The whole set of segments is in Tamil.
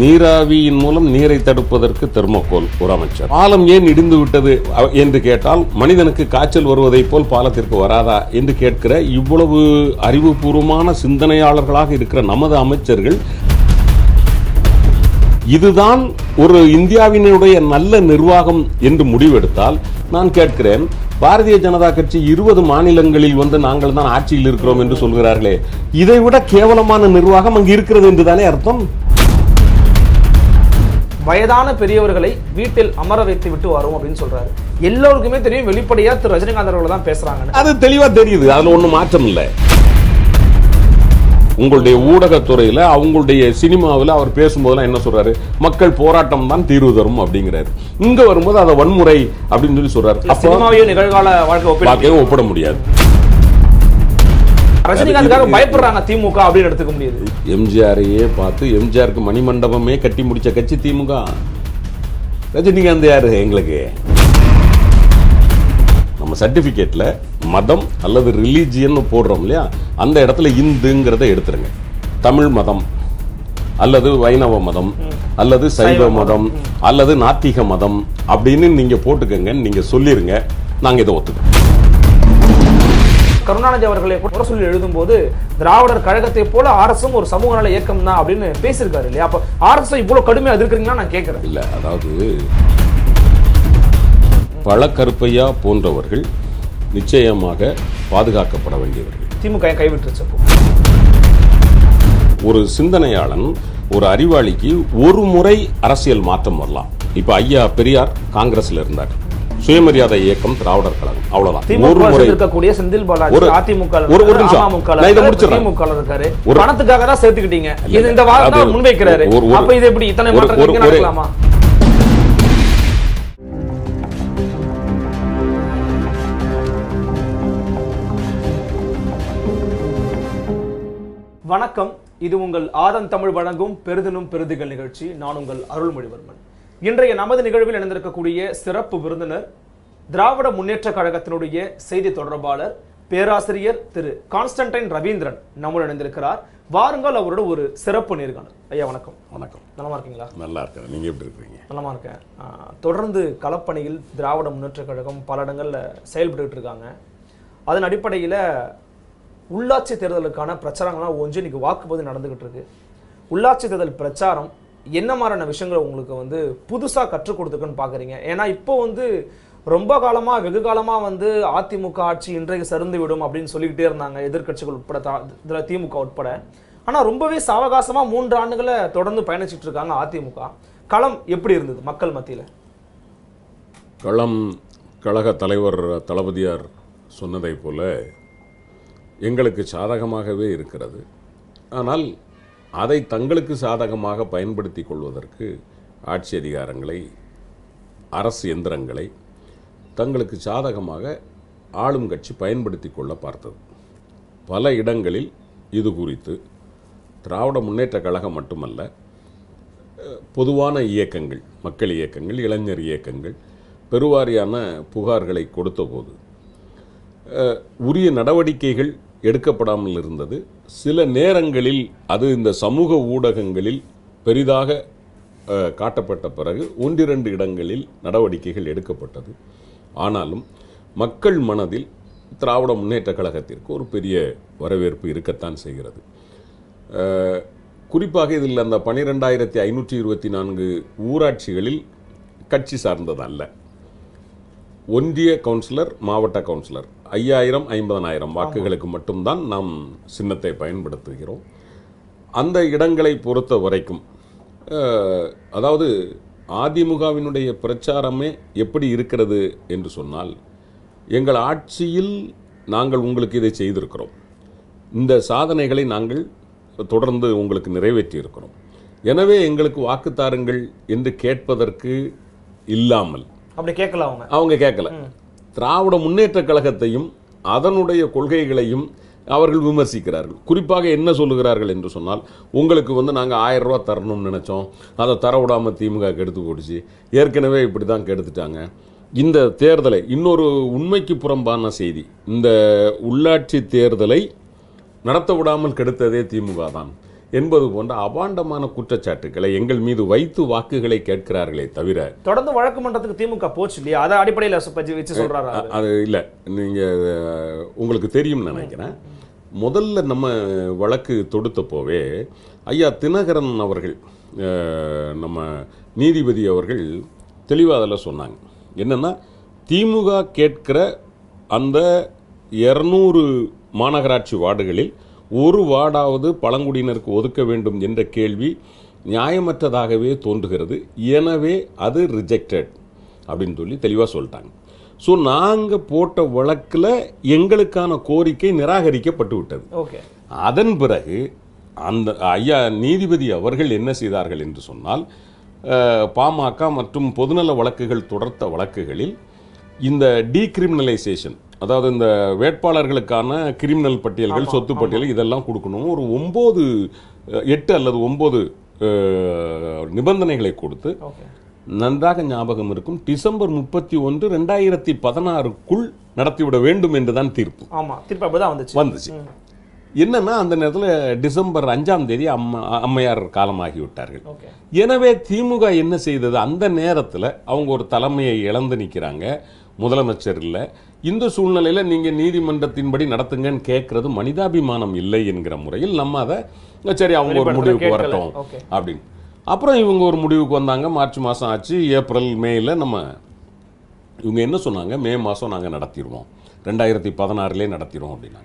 நீராவியின் மூலம் நீரை தடுப்பதற்கு தெர்மோகோல் ஒரு அமைச்சர் பாலம் ஏன் இடிந்து விட்டது என்று கேட்டால் மனிதனுக்கு காய்ச்சல் வருவதை போல் பாலத்திற்கு வராதா என்று கேட்கிற இவ்வளவு அறிவுபூர்வமான சிந்தனையாளர்களாக இருக்கிற நமது அமைச்சர்கள் இதுதான் ஒரு இந்தியாவினுடைய நல்ல நிர்வாகம் என்று முடிவெடுத்தால் நான் கேட்கிறேன் பாரதிய ஜனதா கட்சி இருபது மாநிலங்களில் வந்து நாங்கள் தான் ஆட்சியில் இருக்கிறோம் என்று சொல்கிறார்களே இதைவிட கேவலமான நிர்வாகம் அங்கு இருக்கிறது என்று தானே அர்த்தம் வயதான பெரியவர்களை வீட்டில் அமர வைத்து விட்டு வரும் அப்படின்னு சொல்றாரு எல்லோருக்குமே தெரியும் வெளிப்படையா திரு ரஜினிகாந்த் அவர்கள் தான் பேசுறாங்க அது தெளிவா தெரியுது அதுல ஒண்ணு மாற்றம் இல்ல உங்களுடைய ஊடகத்துறையில அவங்களுடைய சினிமாவில் அவர் பேசும்போதெல்லாம் என்ன சொல்றாரு மக்கள் போராட்டம் தான் தீர்வு தரும் அப்படிங்கிறாரு இங்க வரும்போது அதை வன்முறை அப்படின்னு சொல்லி சொல்றாரு நிகழ்கால வாழ்க்கை ஒப்பிட முடியாது ரஜினிகாந்துக்காக பயப்படுறாங்க திமுக அப்படின்னு எடுத்துக்க முடியாது எம்ஜிஆரையே பார்த்து எம்ஜிஆருக்கு மணிமண்டபமே கட்டி முடிச்ச கட்சி திமுக ரஜினிகாந்த் யாரு எங்களுக்கு நம்ம சர்டிஃபிகேட்டில் மதம் அல்லது ரிலீஜியன் போடுறோம் இல்லையா அந்த இடத்துல இந்துங்கிறத எடுத்துருங்க தமிழ் மதம் அல்லது வைணவ மதம் அல்லது சைவ மதம் அல்லது நாத்திக மதம் அப்படின்னு நீங்கள் போட்டுக்கோங்க நீங்கள் சொல்லிடுங்க நாங்கள் இதை ஒத்துக்கோம் கருணாநிதி அவர்களை குற்ற சொல்லி எழுதும்போது திராவிடர் கழகத்தை போல அரசும் ஒரு சமூக நல இயக்கம் தான் அப்படின்னு பேசியிருக்காரு இல்லையா அப்போ அரசு இவ்வளோ கடுமையாக எதிர்க்கிறீங்களா நான் கேட்குறேன் இல்லை அதாவது பழக்கருப்பையா போன்றவர்கள் நிச்சயமாக பாதுகாக்கப்பட வேண்டியவர்கள் திமுக கைவிட்டுருச்சு ஒரு சிந்தனையாளன் ஒரு அறிவாளிக்கு ஒரு முறை அரசியல் மாற்றம் வரலாம் இப்போ ஐயா பெரியார் காங்கிரஸில் இருந்தார் சுயமரியாதை இயக்கம் திராவிடர் கழகம் அவ்வளவுதான் வணக்கம் இது உங்கள் ஆதன் தமிழ் வழங்கும் பெருதினும் பெருதுகள் நிகழ்ச்சி நான் உங்கள் அருள்மொழிவர்மன் இன்றைய நமது நிகழ்வில் இணைந்திருக்கக்கூடிய சிறப்பு விருந்தினர் திராவிட முன்னேற்ற கழகத்தினுடைய செய்தி தொடர்பாளர் பேராசிரியர் திரு கான்ஸ்டன்டைன் ரவீந்திரன் நம்முடன் இணைந்திருக்கிறார் வாருங்கள் அவரோட ஒரு சிறப்பு நேர்காணல் ஐயா வணக்கம் வணக்கம் நலமா இருக்கீங்களா நல்லா இருக்கிறேன் நீங்க எப்படி இருக்கீங்க நல்லமா இருக்கேன் தொடர்ந்து களப்பணியில் திராவிட முன்னேற்ற கழகம் பல இடங்களில் செயல்பட்டுக்கிட்டு இருக்காங்க அதன் அடிப்படையில் உள்ளாட்சி தேர்தலுக்கான பிரச்சாரங்கள்லாம் ஒன்று இன்னைக்கு வாக்குப்பதிவு நடந்துகிட்டு இருக்கு உள்ளாட்சி தேர்தல் பிரச்சாரம் என்ன மாதிரியான விஷயங்களை உங்களுக்கு வந்து புதுசாக கற்றுக் கொடுத்துருக்குன்னு பார்க்குறீங்க ஏன்னா இப்போ வந்து ரொம்ப காலமாக வெகு காலமாக வந்து அதிமுக ஆட்சி இன்றைக்கு சருந்து விடும் அப்படின்னு சொல்லிக்கிட்டே இருந்தாங்க எதிர்கட்சிகள் உட்பட திமுக உட்பட ஆனால் ரொம்பவே சாவகாசமாக மூன்று ஆண்டுகளை தொடர்ந்து பயணிச்சுட்டு இருக்காங்க அதிமுக களம் எப்படி இருந்தது மக்கள் மத்தியில் களம் கழக தலைவர் தளபதியார் சொன்னதை போல எங்களுக்கு சாதகமாகவே இருக்கிறது ஆனால் அதை தங்களுக்கு சாதகமாக பயன்படுத்தி கொள்வதற்கு ஆட்சி அதிகாரங்களை அரசு எந்திரங்களை தங்களுக்கு சாதகமாக ஆளும் கட்சி பயன்படுத்தி கொள்ள பார்த்தது பல இடங்களில் இது குறித்து திராவிட முன்னேற்ற கழகம் மட்டுமல்ல பொதுவான இயக்கங்கள் மக்கள் இயக்கங்கள் இளைஞர் இயக்கங்கள் பெருவாரியான புகார்களை கொடுத்தபோது உரிய நடவடிக்கைகள் எடுக்கப்படாமல் இருந்தது சில நேரங்களில் அது இந்த சமூக ஊடகங்களில் பெரிதாக காட்டப்பட்ட பிறகு ஒன்றிரண்டு இடங்களில் நடவடிக்கைகள் எடுக்கப்பட்டது ஆனாலும் மக்கள் மனதில் திராவிட முன்னேற்ற கழகத்திற்கு ஒரு பெரிய வரவேற்பு இருக்கத்தான் செய்கிறது குறிப்பாக இதில் அந்த பனிரெண்டாயிரத்தி ஐநூற்றி இருபத்தி நான்கு ஊராட்சிகளில் கட்சி சார்ந்ததல்ல ஒன்றிய கவுன்சிலர் மாவட்ட கவுன்சிலர் ஐயாயிரம் ஐம்பதனாயிரம் வாக்குகளுக்கு மட்டும்தான் நாம் சின்னத்தை பயன்படுத்துகிறோம் அந்த இடங்களை பொறுத்த வரைக்கும் அதாவது அதிமுகவினுடைய பிரச்சாரமே எப்படி இருக்கிறது என்று சொன்னால் எங்கள் ஆட்சியில் நாங்கள் உங்களுக்கு இதை செய்திருக்கிறோம் இந்த சாதனைகளை நாங்கள் தொடர்ந்து உங்களுக்கு நிறைவேற்றியிருக்கிறோம் எனவே எங்களுக்கு வாக்கு தாருங்கள் என்று கேட்பதற்கு இல்லாமல் அப்படி கேட்கல அவங்க அவங்க கேட்கல திராவிட முன்னேற்றக் கழகத்தையும் அதனுடைய கொள்கைகளையும் அவர்கள் விமர்சிக்கிறார்கள் குறிப்பாக என்ன சொல்லுகிறார்கள் என்று சொன்னால் உங்களுக்கு வந்து நாங்கள் ஆயிரம் ரூபா தரணும்னு நினச்சோம் அதை தர விடாமல் திமுக கெடுத்து போடுச்சு ஏற்கனவே இப்படி தான் கெடுத்துட்டாங்க இந்த தேர்தலை இன்னொரு உண்மைக்கு புறம்பான செய்தி இந்த உள்ளாட்சி தேர்தலை நடத்த விடாமல் கெடுத்ததே திமுக தான் என்பது போன்ற அபாண்டமான குற்றச்சாட்டுகளை எங்கள் மீது வைத்து வாக்குகளை கேட்கிறார்களே தவிர தொடர்ந்து வழக்கு மன்றத்துக்கு திமுக போச்சு இல்லையா அதை அடிப்படையில் வச்சு சொல்றாரு அது இல்லை நீங்கள் உங்களுக்கு தெரியும்னு நினைக்கிறேன் முதல்ல நம்ம வழக்கு தொடுத்தப்போவே ஐயா தினகரன் அவர்கள் நம்ம நீதிபதி அவர்கள் தெளிவாக அதில் சொன்னாங்க என்னென்னா திமுக கேட்கிற அந்த இரநூறு மாநகராட்சி வார்டுகளில் ஒரு வார்டாவது பழங்குடியினருக்கு ஒதுக்க வேண்டும் என்ற கேள்வி நியாயமற்றதாகவே தோன்றுகிறது எனவே அது ரிஜெக்டட் அப்படின்னு சொல்லி தெளிவாக சொல்லிட்டாங்க ஸோ நாங்கள் போட்ட வழக்கில் எங்களுக்கான கோரிக்கை நிராகரிக்கப்பட்டு விட்டது ஓகே அதன் பிறகு அந்த ஐயா நீதிபதி அவர்கள் என்ன செய்தார்கள் என்று சொன்னால் பாமக மற்றும் பொதுநல வழக்குகள் தொடர்த்த வழக்குகளில் இந்த டீக்ரிமினலைசேஷன் அதாவது இந்த வேட்பாளர்களுக்கான கிரிமினல் பட்டியல்கள் சொத்து பட்டியல் இதெல்லாம் கொடுக்கணும் ஒரு ஒம்பது எட்டு அல்லது ஒம்பது நிபந்தனைகளை கொடுத்து நன்றாக ஞாபகம் இருக்கும் டிசம்பர் முப்பத்தி ஒன்று ரெண்டாயிரத்தி பதினாறுக்குள் நடத்திவிட வேண்டும் என்றுதான் தீர்ப்பு தீர்ப்பு வந்துச்சு என்னன்னா அந்த நேரத்தில் டிசம்பர் அஞ்சாம் தேதி அம்மா அம்மையார் காலமாகிவிட்டார்கள் எனவே திமுக என்ன செய்தது அந்த நேரத்தில் அவங்க ஒரு தலைமையை இழந்து நிற்கிறாங்க முதலமைச்சர் இல்லை இந்த சூழ்நிலையில் நீங்கள் நீதிமன்றத்தின்படி நடத்துங்கன்னு கேட்குறது மனிதாபிமானம் இல்லை என்கிற முறையில் நம்ம அதை சரி அவங்க ஒரு முடிவுக்கு வரட்டும் அப்படின்னு அப்புறம் இவங்க ஒரு முடிவுக்கு வந்தாங்க மார்ச் மாதம் ஆச்சு ஏப்ரல் மேயில் நம்ம இவங்க என்ன சொன்னாங்க மே மாதம் நாங்கள் நடத்திடுவோம் ரெண்டாயிரத்தி பதினாறுலேயே நடத்திடுவோம் அப்படின்னா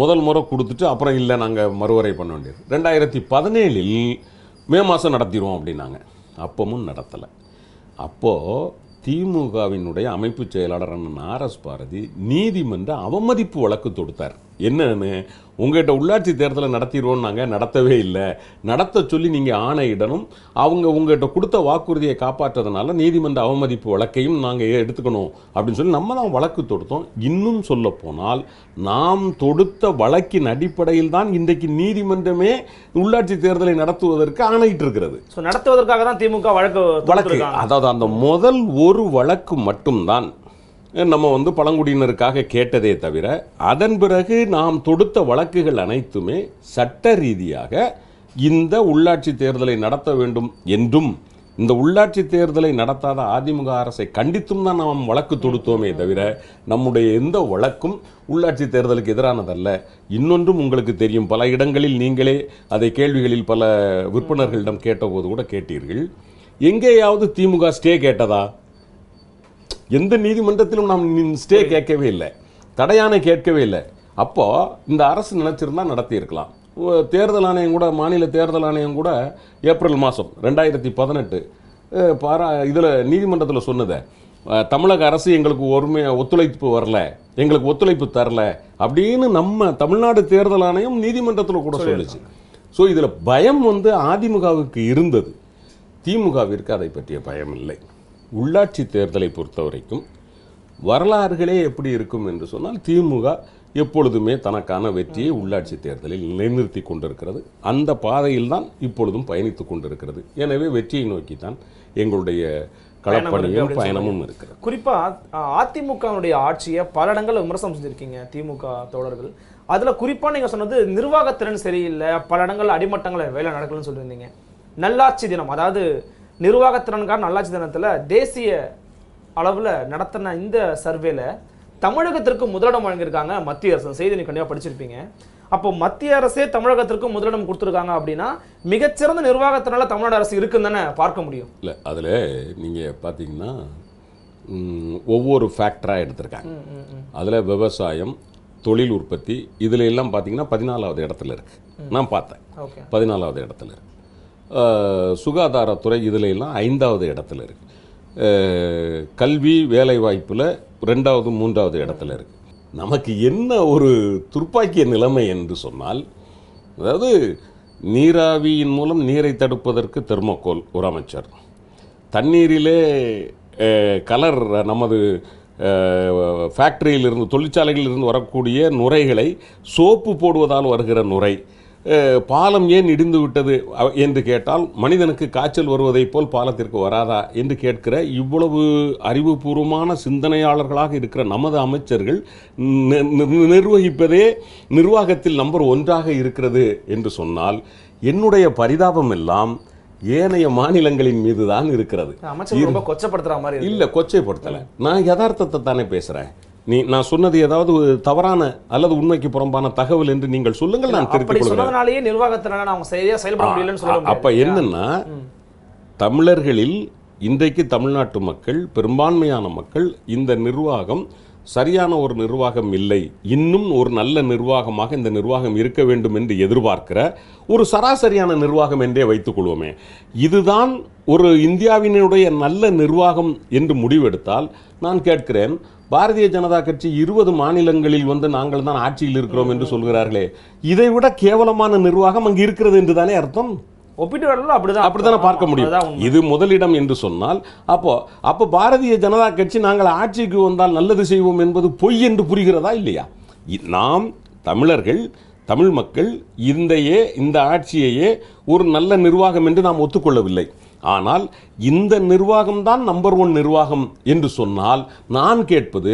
முதல் முறை கொடுத்துட்டு அப்புறம் இல்லை நாங்கள் மறுவரை பண்ண வேண்டியது ரெண்டாயிரத்தி பதினேழில் மே மாதம் நடத்திடுவோம் அப்படின்னாங்க அப்பவும் நடத்தலை அப்போது திமுகவினுடைய அமைப்பு செயலாளர் அண்ணன் ஆர் எஸ் பாரதி நீதிமன்ற அவமதிப்பு வழக்கு தொடுத்தார் என்னன்னு உங்கள்கிட்ட உள்ளாட்சி தேர்தலை நாங்கள் நடத்தவே இல்லை நடத்த சொல்லி நீங்கள் ஆணையிடணும் அவங்க உங்கள்கிட்ட கொடுத்த வாக்குறுதியை காப்பாற்றுறதுனால நீதிமன்ற அவமதிப்பு வழக்கையும் நாங்கள் எடுத்துக்கணும் அப்படின்னு சொல்லி நம்ம தான் வழக்கு தொடுத்தோம் இன்னும் சொல்ல போனால் நாம் தொடுத்த வழக்கின் அடிப்படையில் தான் இன்றைக்கு நீதிமன்றமே உள்ளாட்சி தேர்தலை நடத்துவதற்கு ஆணையிட்டு இருக்கிறது நடத்துவதற்காக தான் திமுக வழக்கு வழக்கு அதாவது அந்த முதல் ஒரு வழக்கு மட்டும்தான் நம்ம வந்து பழங்குடியினருக்காக கேட்டதே தவிர அதன் பிறகு நாம் தொடுத்த வழக்குகள் அனைத்துமே சட்ட ரீதியாக இந்த உள்ளாட்சி தேர்தலை நடத்த வேண்டும் என்றும் இந்த உள்ளாட்சி தேர்தலை நடத்தாத அதிமுக அரசை கண்டித்தும் தான் நாம் வழக்கு தொடுத்தோமே தவிர நம்முடைய எந்த வழக்கும் உள்ளாட்சி தேர்தலுக்கு எதிரானதல்ல இன்னொன்றும் உங்களுக்கு தெரியும் பல இடங்களில் நீங்களே அதை கேள்விகளில் பல விற்பனர்களிடம் கேட்டபோது கூட கேட்டீர்கள் எங்கேயாவது திமுக ஸ்டே கேட்டதா எந்த நீதிமன்றத்திலும் நாம் ஸ்டே கேட்கவே இல்லை தடையான கேட்கவே இல்லை அப்போ இந்த அரசு நினைச்சிருந்தா நடத்தி இருக்கலாம் தேர்தல் ஆணையம் கூட மாநில தேர்தல் ஆணையம் கூட ஏப்ரல் மாதம் ரெண்டாயிரத்தி பதினெட்டு பாரா இதில் நீதிமன்றத்தில் சொன்னதை தமிழக அரசு எங்களுக்கு ஒருமை ஒத்துழைப்பு வரல எங்களுக்கு ஒத்துழைப்பு தரல அப்படின்னு நம்ம தமிழ்நாடு தேர்தல் ஆணையம் நீதிமன்றத்தில் கூட சொல்லுச்சு ஸோ இதில் பயம் வந்து அதிமுகவுக்கு இருந்தது திமுகவிற்கு அதை பற்றிய பயம் இல்லை உள்ளாட்சி தேர்தலை பொறுத்த வரைக்கும் வரலாறுகளே எப்படி இருக்கும் என்று சொன்னால் திமுக எப்பொழுதுமே தனக்கான வெற்றியை உள்ளாட்சி தேர்தலில் நிலைநிறுத்தி கொண்டிருக்கிறது அந்த பாதையில் தான் இப்பொழுதும் பயணித்து கொண்டிருக்கிறது எனவே வெற்றியை நோக்கி தான் எங்களுடைய களப்பணியும் பயணமும் இருக்கிறது குறிப்பாக அதிமுகவுடைய ஆட்சியை பல இடங்களில் விமர்சனம் செஞ்சுருக்கீங்க திமுக தோழர்கள் அதில் குறிப்பாக நீங்கள் சொன்னது நிர்வாகத்திறன் சரியில்லை பல இடங்கள் அடிமட்டங்களில் வேலை நடக்கலன்னு சொல்லியிருந்தீங்க நல்லாட்சி தினம் அதாவது நிர்வாகத்திறன்கார் நல்லாட்சி தினத்தில் தேசிய அளவில் நடத்தின இந்த சர்வேல தமிழகத்திற்கு முதலிடம் வழங்கியிருக்காங்க மத்திய அரசு செய்தி நீ கண்டிப்பாக படிச்சிருப்பீங்க அப்போ மத்திய அரசே தமிழகத்திற்கு முதலிடம் கொடுத்துருக்காங்க அப்படின்னா மிகச்சிறந்த நிர்வாகத்தினால தமிழ்நாடு அரசு இருக்குன்னு பார்க்க முடியும் இல்லை அதில் நீங்கள் பார்த்தீங்கன்னா ஒவ்வொரு ஃபேக்டராக எடுத்திருக்காங்க அதில் விவசாயம் தொழில் உற்பத்தி இதில் எல்லாம் பார்த்தீங்கன்னா பதினாலாவது இடத்துல இருக்குது நான் பார்த்தேன் பதினாலாவது இடத்துல இருக்குது சுகாதாரத்துறை இதில் எல்லாம் ஐந்தாவது இடத்துல இருக்குது கல்வி வேலைவாய்ப்பில் ரெண்டாவது மூன்றாவது இடத்துல இருக்குது நமக்கு என்ன ஒரு துப்பாக்கிய நிலைமை என்று சொன்னால் அதாவது நீராவியின் மூலம் நீரை தடுப்பதற்கு தெர்மோகோல் ஒரு அமைச்சர் தண்ணீரிலே கலர் நமது ஃபேக்ட்ரியிலிருந்து தொழிற்சாலைகளிலிருந்து வரக்கூடிய நுரைகளை சோப்பு போடுவதால் வருகிற நுரை பாலம் ஏன் இடிந்து விட்டது என்று கேட்டால் மனிதனுக்கு காய்ச்சல் வருவதைப் போல் பாலத்திற்கு வராதா என்று கேட்கிற இவ்வளவு அறிவுபூர்வமான சிந்தனையாளர்களாக இருக்கிற நமது அமைச்சர்கள் நிர்வகிப்பதே நிர்வாகத்தில் நம்பர் ஒன்றாக இருக்கிறது என்று சொன்னால் என்னுடைய பரிதாபம் எல்லாம் ஏனைய மாநிலங்களின் மீது கொச்சைப்படுத்துற இருக்கிறது இல்ல கொச்சைப்படுத்தலை நான் யதார்த்தத்தை தானே பேசுறேன் நீ நான் சொன்னது ஏதாவது ஒரு தவறான அல்லது உண்மைக்கு புறம்பான தகவல் என்று நீங்கள் சொல்லுங்கள் நான் தெரிவித்துக் கொள்கிறேன் நிர்வாகத்தினால அவங்க சரியா செயல்பட முடியலன்னு அப்ப என்னன்னா தமிழர்களில் இன்றைக்கு தமிழ்நாட்டு மக்கள் பெரும்பான்மையான மக்கள் இந்த நிர்வாகம் சரியான ஒரு நிர்வாகம் இல்லை இன்னும் ஒரு நல்ல நிர்வாகமாக இந்த நிர்வாகம் இருக்க வேண்டும் என்று எதிர்பார்க்கிற ஒரு சராசரியான நிர்வாகம் என்றே கொள்வோமே இதுதான் ஒரு இந்தியாவினுடைய நல்ல நிர்வாகம் என்று முடிவெடுத்தால் நான் கேட்கிறேன் பாரதிய ஜனதா கட்சி இருபது மாநிலங்களில் வந்து நாங்கள் தான் ஆட்சியில் இருக்கிறோம் என்று சொல்கிறார்களே இதை விட கேவலமான நிர்வாகம் அங்கு இருக்கிறது என்று தானே அர்த்தம் ஒப்பிட்டு அப்படிதான் அப்படிதான் பார்க்க முடியும் இது முதலிடம் என்று சொன்னால் அப்போ அப்போ பாரதிய ஜனதா கட்சி நாங்கள் ஆட்சிக்கு வந்தால் நல்லது செய்வோம் என்பது பொய் என்று புரிகிறதா இல்லையா நாம் தமிழர்கள் தமிழ் மக்கள் இந்தையே இந்த ஆட்சியையே ஒரு நல்ல நிர்வாகம் என்று நாம் ஒத்துக்கொள்ளவில்லை ஆனால் இந்த நிர்வாகம்தான் நம்பர் ஒன் நிர்வாகம் என்று சொன்னால் நான் கேட்பது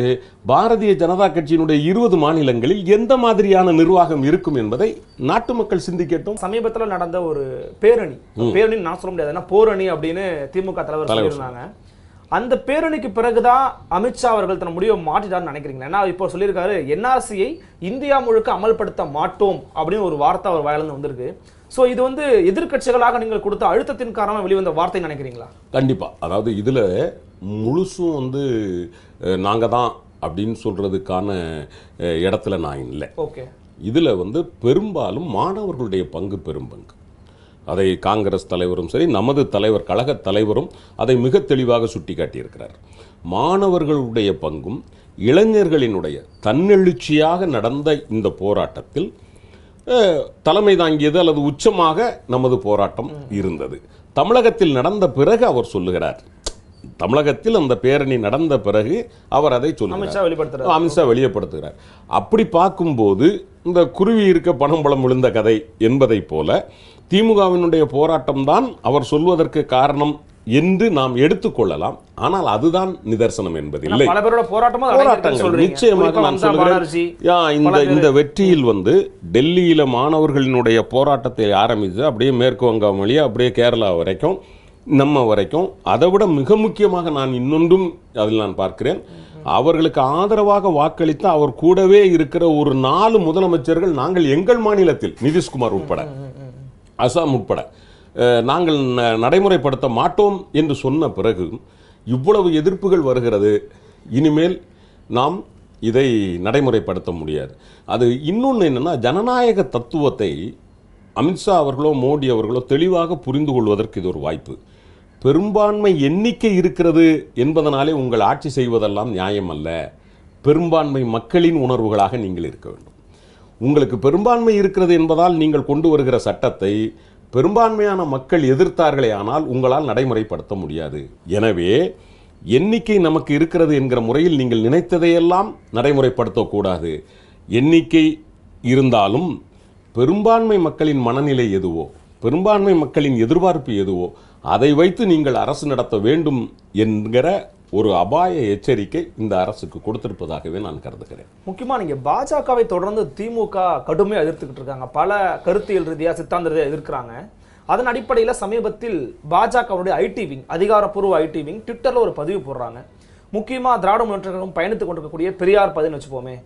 பாரதிய ஜனதா கட்சியினுடைய இருபது மாநிலங்களில் எந்த மாதிரியான நிர்வாகம் இருக்கும் என்பதை நாட்டு மக்கள் சிந்திக்கட்டும் சமீபத்தில் நடந்த ஒரு பேரணி பேரணி நான் சொல்ல முடியாது போரணி அப்படின்னு திமுக தலைவர் சொல்லியிருந்தாங்க அந்த பேரணிக்கு பிறகுதான் அமித்ஷா அவர்கள் தன் முடிவை மாற்றிட்டார்னு நினைக்கிறீங்களா ஏன்னா இப்போ சொல்லியிருக்காரு என்ஆர்சியை இந்தியா முழுக்க அமல்படுத்த மாட்டோம் அப்படின்னு ஒரு வார்த்தை அவர் வாயிலிருந்து வந்திருக்கு ஸோ இது வந்து எதிர்கட்சிகளாக நீங்கள் கொடுத்த அழுத்தத்தின் காரணமாக வெளிவந்த வார்த்தை நினைக்கிறீங்களா கண்டிப்பாக அதாவது இதில் முழுசும் வந்து நாங்கள் தான் அப்படின்னு சொல்கிறதுக்கான இடத்துல நான் இல்லை ஓகே இதில் வந்து பெரும்பாலும் மாணவர்களுடைய பங்கு பெரும் பங்கு அதை காங்கிரஸ் தலைவரும் சரி நமது தலைவர் கழக தலைவரும் அதை மிக தெளிவாக சுட்டி காட்டியிருக்கிறார் மாணவர்களுடைய பங்கும் இளைஞர்களினுடைய தன்னெழுச்சியாக நடந்த இந்த போராட்டத்தில் தலைமை தாங்கியது அல்லது உச்சமாக நமது போராட்டம் இருந்தது தமிழகத்தில் நடந்த பிறகு அவர் சொல்லுகிறார் தமிழகத்தில் அந்த பேரணி நடந்த பிறகு அவர் அதை சொல்லுகிறார் அமித்ஷா வெளியப்படுத்துகிறார் அப்படி பார்க்கும்போது இந்த குருவி இருக்க பணம் பலம் விழுந்த கதை என்பதை போல திமுகவினுடைய போராட்டம் தான் அவர் சொல்வதற்கு காரணம் என்று நாம் எடுத்துக்கொள்ளலாம் ஆனால் அதுதான் நிதர்சனம் என்பது இல்லை நிச்சயமாக நான் சொல்கிறேன் இந்த வெற்றியில் வந்து டெல்லியில மாணவர்களினுடைய போராட்டத்தை ஆரம்பித்து அப்படியே மேற்கு வங்கம் வழியாக அப்படியே கேரளா வரைக்கும் நம்ம வரைக்கும் அதை விட மிக முக்கியமாக நான் இன்னொன்றும் அதில் நான் பார்க்கிறேன் அவர்களுக்கு ஆதரவாக வாக்களித்த அவர் கூடவே இருக்கிற ஒரு நாலு முதலமைச்சர்கள் நாங்கள் எங்கள் மாநிலத்தில் நிதிஷ்குமார் உட்பட அசாம் உட்பட நாங்கள் நடைமுறைப்படுத்த மாட்டோம் என்று சொன்ன பிறகு இவ்வளவு எதிர்ப்புகள் வருகிறது இனிமேல் நாம் இதை நடைமுறைப்படுத்த முடியாது அது இன்னொன்று என்னென்னா ஜனநாயக தத்துவத்தை அமித்ஷா அவர்களோ மோடி அவர்களோ தெளிவாக புரிந்து கொள்வதற்கு இது ஒரு வாய்ப்பு பெரும்பான்மை எண்ணிக்கை இருக்கிறது என்பதனாலே உங்கள் ஆட்சி செய்வதெல்லாம் நியாயம் அல்ல பெரும்பான்மை மக்களின் உணர்வுகளாக நீங்கள் இருக்க வேண்டும் உங்களுக்கு பெரும்பான்மை இருக்கிறது என்பதால் நீங்கள் கொண்டு வருகிற சட்டத்தை பெரும்பான்மையான மக்கள் எதிர்த்தார்களே ஆனால் உங்களால் நடைமுறைப்படுத்த முடியாது எனவே எண்ணிக்கை நமக்கு இருக்கிறது என்கிற முறையில் நீங்கள் நினைத்ததையெல்லாம் நடைமுறைப்படுத்தக்கூடாது எண்ணிக்கை இருந்தாலும் பெரும்பான்மை மக்களின் மனநிலை எதுவோ பெரும்பான்மை மக்களின் எதிர்பார்ப்பு எதுவோ அதை வைத்து நீங்கள் அரசு நடத்த வேண்டும் என்கிற ஒரு அபாய எச்சரிக்கை இந்த அரசுக்கு கொடுத்திருப்பதாகவே நான் கருதுகிறேன் முக்கியமாக நீங்கள் பாஜகவை தொடர்ந்து திமுக கடுமையாக எதிர்த்துக்கிட்டு இருக்காங்க பல கருத்தியல் ரீதியாக சித்தாந்த ரீதியாக எதிர்க்கிறாங்க அதன் அடிப்படையில் சமீபத்தில் பாஜகவுடைய ஐடி விங் அதிகாரப்பூர்வ ஐடி விங் ட்விட்டரில் ஒரு பதிவு போடுறாங்க முக்கியமாக திராவிட முன்னேற்றங்களும் பயணித்துக் கொண்டிருக்கக்கூடிய பெரியார் பதின்னு வச்சுப்போமே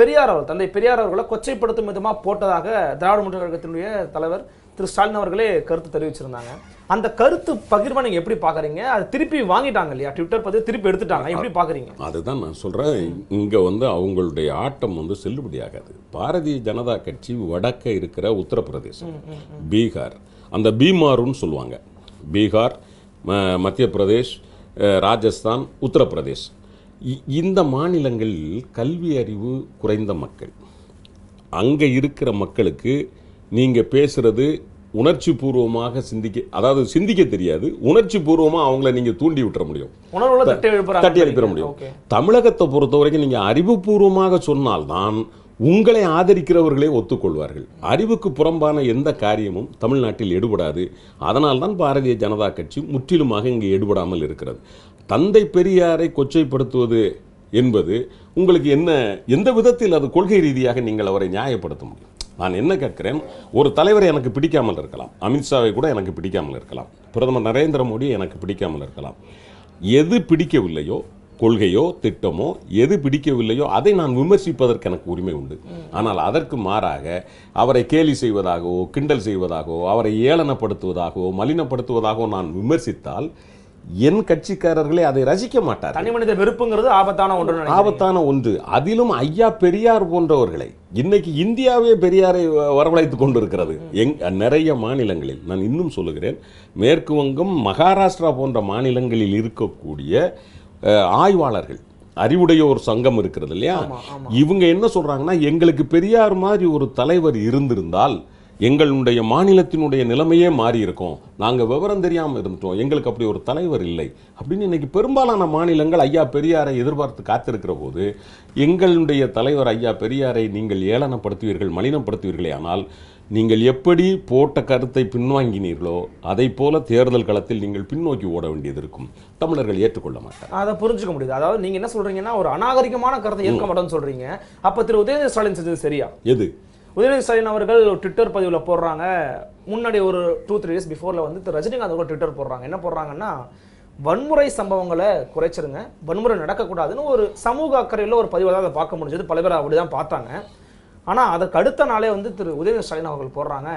பெரியார் அவர் தந்தை பெரியார் அவர்களை கொச்சைப்படுத்தும் விதமாக போட்டதாக திராவிட முன்னேற்ற கழகத்தினுடைய தலைவர் திரு ஸ்டாலின் அவர்களே கருத்து தெரிவிச்சிருந்தாங்க அந்த கருத்து பகிர்வை நீங்க எப்படி பார்க்குறீங்க அதை திருப்பி வாங்கிட்டாங்க இல்லையா ட்விட்டர் பதிவு திருப்பி எடுத்துட்டாங்க எப்படி பார்க்குறீங்க அதுதான் நான் சொல்கிறேன் இங்கே வந்து அவங்களுடைய ஆட்டம் வந்து செல்லுபடியாகாது பாரதிய ஜனதா கட்சி வடக்க இருக்கிற உத்தரப்பிரதேசம் பீகார் அந்த பீமாருன்னு சொல்லுவாங்க பீகார் மத்திய பிரதேஷ் ராஜஸ்தான் உத்தரப்பிரதேஷ் இந்த மாநிலங்களில் கல்வி அறிவு குறைந்த மக்கள் அங்கே இருக்கிற மக்களுக்கு நீங்கள் பேசுகிறது உணர்ச்சி பூர்வமாக சிந்திக்க அதாவது சிந்திக்க தெரியாது உணர்ச்சி பூர்வமாக அவங்கள நீங்கள் தூண்டி விட்டுற முடியும் தட்டி எழுப்பிட முடியும் தமிழகத்தை பொறுத்த வரைக்கும் நீங்கள் அறிவுபூர்வமாக சொன்னால்தான் உங்களை ஆதரிக்கிறவர்களே ஒத்துக்கொள்வார்கள் அறிவுக்கு புறம்பான எந்த காரியமும் தமிழ்நாட்டில் எடுபடாது அதனால்தான் பாரதிய ஜனதா கட்சி முற்றிலுமாக இங்கே எடுபடாமல் இருக்கிறது தந்தை பெரியாரை கொச்சைப்படுத்துவது என்பது உங்களுக்கு என்ன எந்த விதத்தில் அது கொள்கை ரீதியாக நீங்கள் அவரை நியாயப்படுத்த முடியும் நான் என்ன கேட்கிறேன் ஒரு தலைவர் எனக்கு பிடிக்காமல் இருக்கலாம் அமித்ஷாவை கூட எனக்கு பிடிக்காமல் இருக்கலாம் பிரதமர் நரேந்திர மோடி எனக்கு பிடிக்காமல் இருக்கலாம் எது பிடிக்கவில்லையோ கொள்கையோ திட்டமோ எது பிடிக்கவில்லையோ அதை நான் விமர்சிப்பதற்கு எனக்கு உரிமை உண்டு ஆனால் அதற்கு மாறாக அவரை கேலி செய்வதாகவோ கிண்டல் செய்வதாகவோ அவரை ஏளனப்படுத்துவதாகவோ மலினப்படுத்துவதாகவோ நான் விமர்சித்தால் என் கட்சிக்காரர்களே அதை ரசிக்க மாட்டார் தனி மனித வெறுப்புங்கிறது ஆபத்தான ஒன்று ஆபத்தான ஒன்று அதிலும் ஐயா பெரியார் போன்றவர்களை இன்னைக்கு இந்தியாவே பெரியாரை வரவழைத்து கொண்டிருக்கிறது எங் நிறைய மாநிலங்களில் நான் இன்னும் சொல்லுகிறேன் மேற்கு வங்கம் மகாராஷ்டிரா போன்ற மாநிலங்களில் இருக்கக்கூடிய ஆய்வாளர்கள் அறிவுடைய ஒரு சங்கம் இருக்கிறது இல்லையா இவங்க என்ன சொல்றாங்கன்னா எங்களுக்கு பெரியார் மாதிரி ஒரு தலைவர் இருந்திருந்தால் எங்களுடைய மாநிலத்தினுடைய நிலைமையே மாறி இருக்கும் நாங்கள் விவரம் தெரியாமல் இருந்துட்டோம் எங்களுக்கு அப்படி ஒரு தலைவர் இல்லை அப்படின்னு இன்னைக்கு பெரும்பாலான மாநிலங்கள் ஐயா பெரியாரை எதிர்பார்த்து காத்திருக்கிற போது எங்களுடைய தலைவர் ஐயா பெரியாரை நீங்கள் ஏளனப்படுத்துவீர்கள் மலினப்படுத்துவீர்களே ஆனால் நீங்கள் எப்படி போட்ட கருத்தை பின்வாங்கினீர்களோ அதை போல தேர்தல் களத்தில் நீங்கள் பின்னோக்கி ஓட வேண்டியது இருக்கும் தமிழர்கள் ஏற்றுக்கொள்ள மாட்டார் அதை புரிஞ்சுக்க முடியுது அதாவது நீங்க என்ன சொல்றீங்கன்னா ஒரு அநாகரிகமான கருத்தை ஏற்க மாட்டோம்னு சொல்றீங்க அப்ப திரு உதயநிதி ஸ்டாலின் செஞ்சது சரியா எது உதயநிதி ஸ்டாலின் அவர்கள் ட்விட்டர் பதிவில் போடுறாங்க முன்னாடி ஒரு டூ த்ரீ டேஸ் பிஃபோரில் வந்து ரஜினிகாந்த் அவர்கள் ட்விட்டர் போடுறாங்க என்ன போடுறாங்கன்னா வன்முறை சம்பவங்களை குறைச்சிருங்க வன்முறை நடக்கக்கூடாதுன்னு ஒரு சமூக அக்கறையில் ஒரு பதிவாக அதை பார்க்க முடிஞ்சது பல பேர் அப்படி தான் பார்த்தாங்க ஆனால் அதற்கு அடுத்த நாளே வந்து திரு உதயநிதி ஸ்டாலின் அவர்கள் போடுறாங்க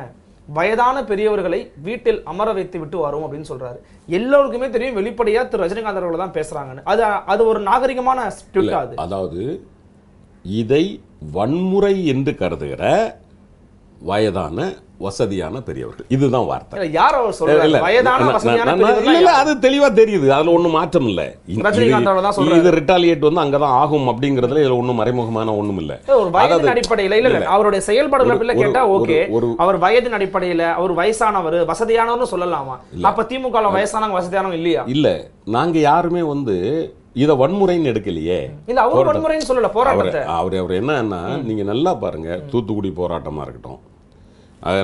வயதான பெரியவர்களை வீட்டில் அமர வைத்து விட்டு வரும் அப்படின்னு சொல்றாரு எல்லோருக்குமே தெரியும் வெளிப்படையா திரு ரஜினிகாந்த் அவர்கள் தான் பேசுறாங்கன்னு அது அது ஒரு நாகரிகமான அது அதாவது இதை வன்முறை என்று கருதுகிற வயதான வசதியான பெரியவர்கள் இதுதான் வார்த்தை யாரோ இல்ல அது தெளிவா தெரியுது அதுல ஒன்றும் மாற்றம் இல்ல இது ரிட்டாலியேட் வந்து அங்கதான் ஆகும் அப்படிங்கறதுல இதுல ஒன்றும் மறைமுகமான ஒண்ணும் இல்ல அடிப்படையில இல்ல அவருடைய செயல்பாடுகள் பிள்ளை கேட்டா ஓகே அவர் வயதின் அடிப்படையில அவர் வயசானவர் வசதியானவர்னு சொல்லலாமா அப்ப திமுக வயசானவங்க வசதியானவங்க இல்லையா இல்ல நாங்க யாருமே வந்து இதை வன்முறைன்னு எடுக்கலையே இல்ல அவர் வன்முறைன்னு சொல்லல போராட்டத்தை அவர் அவர் என்னன்னா நீங்க நல்லா பாருங்க தூத்துக்குடி போராட்டமா இருக்கட்டும்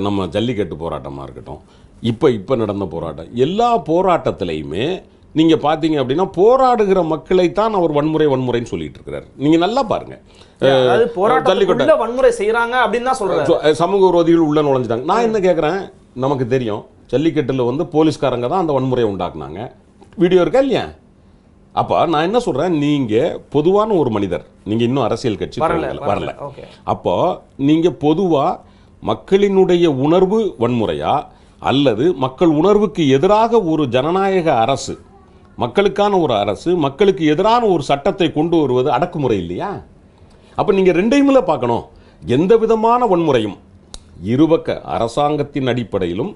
நம்ம ஜல்லிக்கட்டு போராட்டமா இருக்கட்டும் இப்போ இப்போ நடந்த போராட்டம் எல்லா போராட்டத்திலையுமே நீங்கள் பார்த்தீங்க அப்படின்னா போராடுகிற மக்களை தான் அவர் வன்முறை வன்முறைன்னு சொல்லிட்டு இருக்கிறார் நீங்கள் நல்லா பாருங்க ஜல்லிக்கட்டு வன்முறை செய்யறாங்க அப்படின்னு தான் சொல்றாங்க சமூக விரோதிகள் உள்ள நுழைஞ்சிட்டாங்க நான் என்ன கேட்குறேன் நமக்கு தெரியும் ஜல்லிக்கட்டில் வந்து போலீஸ்காரங்க தான் அந்த வன்முறையை உண்டாக்குனாங்க வீடியோ இருக்கா இல்லையா அப்போ நான் என்ன சொல்கிறேன் நீங்கள் பொதுவான ஒரு மனிதர் நீங்கள் இன்னும் அரசியல் கட்சி வரல அப்போ நீங்கள் பொதுவாக மக்களினுடைய உணர்வு வன்முறையா அல்லது மக்கள் உணர்வுக்கு எதிராக ஒரு ஜனநாயக அரசு மக்களுக்கான ஒரு அரசு மக்களுக்கு எதிரான ஒரு சட்டத்தை கொண்டு வருவது அடக்குமுறை இல்லையா அப்போ நீங்கள் ரெண்டையுமே பார்க்கணும் எந்த விதமான வன்முறையும் இருபக்க அரசாங்கத்தின் அடிப்படையிலும்